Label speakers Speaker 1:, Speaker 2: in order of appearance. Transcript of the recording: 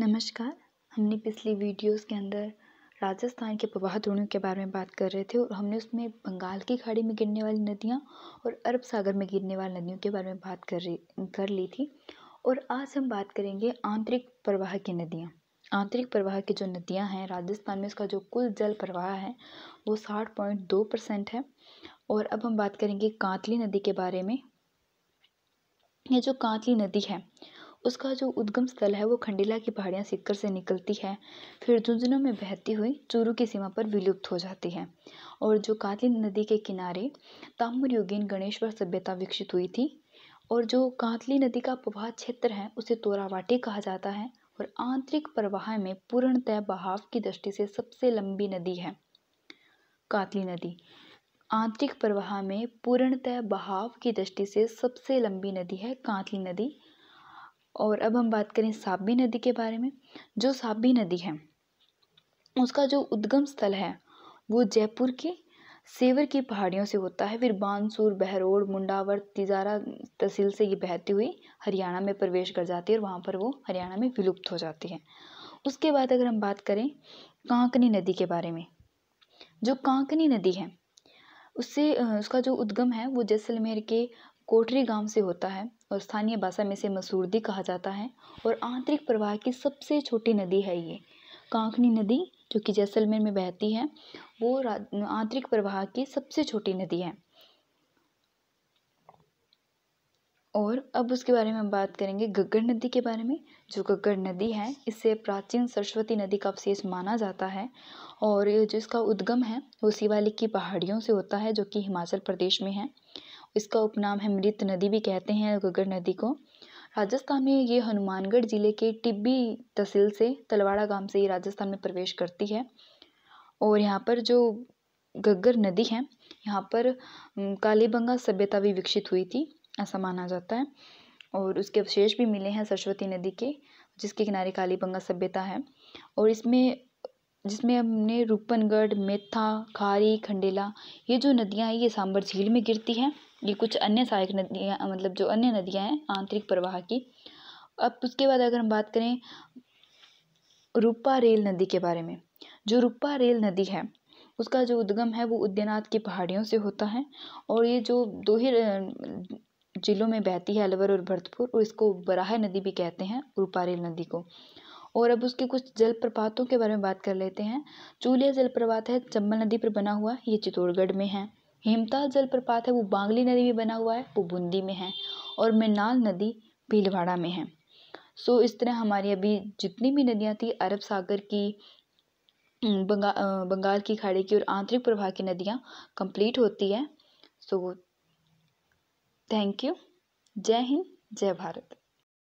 Speaker 1: नमस्कार हमने पिछली वीडियोस के अंदर राजस्थान के प्रवाह द्रोणियों के बारे में बात कर रहे थे और हमने उसमें बंगाल की खाड़ी में गिरने वाली नदियाँ और अरब सागर में गिरने वाली नदियों के बारे में बात कर रही कर ली थी और आज हम बात करेंगे आंतरिक प्रवाह की नदियाँ आंतरिक प्रवाह की जो नदियाँ हैं राजस्थान में उसका जो कुल जल प्रवाह है वो साठ पॉइंट दो परसेंट है और अब हम बात करेंगे कांतली नदी के बारे में यह जो कांतली नदी है उसका जो उद्गम स्थल है वो खंडीला की पहाड़ियाँ सीकर से निकलती है फिर झुंझुनू में बहती हुई चूरू की सीमा पर विलुप्त हो जाती है और जो कातली नदी के किनारे ताम्रयुगीन गणेश्वर सभ्यता विकसित हुई थी और जो कांतली नदी का प्रवाह क्षेत्र है उसे तोरावाटी कहा जाता है और आंतरिक प्रवाह में पूर्णतः बहाव की दृष्टि से सबसे लंबी नदी है कातली नदी आंतरिक प्रवाह में पूर्णतः बहाव की दृष्टि से सबसे लंबी नदी है कांतली नदी और अब हम बात करें साबी नदी के बारे में जो साबी नदी है उसका जो उद्गम स्थल है वो जयपुर के सेवर की पहाड़ियों से होता है फिर बानसूर बहरोड़ मुंडावर तिजारा तहसील से ये बहती हुई हरियाणा में प्रवेश कर जाती है और वहाँ पर वो हरियाणा में विलुप्त हो जाती है उसके बाद अगर हम बात करें कांकनी नदी के बारे में जो कांकनी नदी है उससे उसका जो उद्गम है वो जैसलमेर के कोटरी गांव से होता है और स्थानीय भाषा में इसे मसूरदी कहा जाता है और आंतरिक प्रवाह की सबसे छोटी नदी है ये कांकनी नदी जो कि जैसलमेर में बहती है वो आंतरिक प्रवाह की सबसे छोटी नदी है और अब उसके बारे में हम बात करेंगे गग्गर नदी के बारे में जो गग्गर नदी है इसे प्राचीन सरस्वती नदी का अवशेष माना जाता है और जिसका उद्गम है वो शिवालिक की पहाड़ियों से होता है जो कि हिमाचल प्रदेश में है इसका उपनाम है मृत नदी भी कहते हैं घग्गर नदी को राजस्थान में ये हनुमानगढ़ ज़िले के टिब्बी तहसील से तलवाड़ा गांव से ये राजस्थान में प्रवेश करती है और यहाँ पर जो गग्गर नदी है यहाँ पर कालीबंगा सभ्यता भी विकसित हुई थी ऐसा माना जाता है और उसके अवशेष भी मिले हैं सरस्वती नदी के जिसके किनारे कालीबंगा सभ्यता है और इसमें जिसमें हमने रूपनगढ़ मेथा खारी खंडेला ये जो नदियाँ हैं ये सांबर झील में गिरती हैं ये कुछ अन्य सहायक नदियाँ मतलब जो अन्य नदियाँ हैं आंतरिक प्रवाह की अब उसके बाद अगर हम बात करें रूपा रेल नदी के बारे में जो रूपा रेल नदी है उसका जो उद्गम है वो उद्यनाथ की पहाड़ियों से होता है और ये जो दो ही जिलों में बहती है अलवर और भरतपुर और इसको बराह नदी भी कहते हैं रूपा रेल नदी को और अब उसके कुछ जलप्रपातों के बारे में बात कर लेते हैं चूलिया जलप्रपात है चंबल नदी पर बना हुआ ये चित्तौड़गढ़ में है हेमताल जलप्रपात है वो बांगली नदी में बना हुआ है वो बूंदी में है और मिनाल नदी भीलवाड़ा में है सो इस तरह हमारी अभी जितनी भी नदियाँ थी अरब सागर की बंगा बंगाल की खाड़ी की और आंतरिक प्रवाह की नदियाँ कंप्लीट होती है सो थैंक यू जय हिंद जय भारत